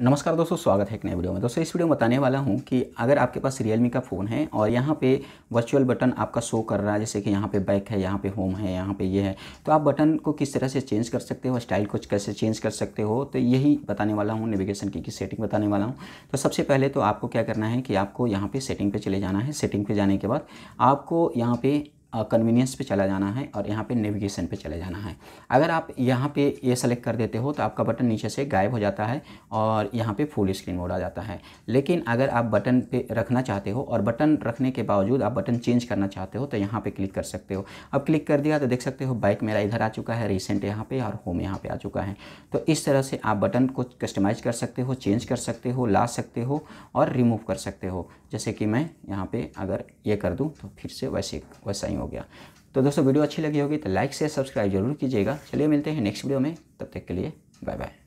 नमस्कार दोस्तों स्वागत है एक नए वीडियो में दोस्तों इस वीडियो में बताने वाला हूं कि अगर आपके पास रियलमी का फ़ोन है और यहाँ पे वर्चुअल बटन आपका शो कर रहा है जैसे कि यहाँ पे बैक है यहाँ पे होम है यहाँ पे ये यह है तो आप बटन को किस तरह से चेंज कर सकते हो स्टाइल को कैसे चेंज कर सकते हो तो यही बताने वाला हूँ नेविगेशन की, की सेटिंग बताने वाला हूँ तो सबसे पहले तो आपको क्या करना है कि आपको यहाँ पर सेटिंग पर चले जाना है सेटिंग पर जाने के बाद आपको यहाँ पर कन्वीनियंस पे चला जाना है और यहाँ पे नेविगेशन पे चले जाना है अगर आप यहाँ पे ये यह सेलेक्ट कर देते हो तो आपका बटन नीचे से गायब हो जाता है और यहाँ पे फुल स्क्रीन मोड आ जाता है लेकिन अगर आप बटन पे रखना चाहते हो और बटन रखने के बावजूद आप बटन चेंज करना चाहते हो तो यहाँ पर क्लिक कर सकते हो अब क्लिक कर दिया तो देख सकते हो बाइक मेरा इधर आ चुका है रिसेंट यहाँ पर और होम यहाँ पर आ चुका है तो इस तरह से आप बटन को कस्टमाइज़ कर सकते हो चेंज कर सकते हो ला सकते हो और रिमूव कर सकते हो जैसे कि मैं यहाँ पर अगर ये कर दूँ तो फिर से वैसे वैसा ही हो गया तो दोस्तों वीडियो अच्छी लगी होगी तो लाइक से सब्सक्राइब जरूर कीजिएगा चलिए मिलते हैं नेक्स्ट वीडियो में तब तक के लिए बाय बाय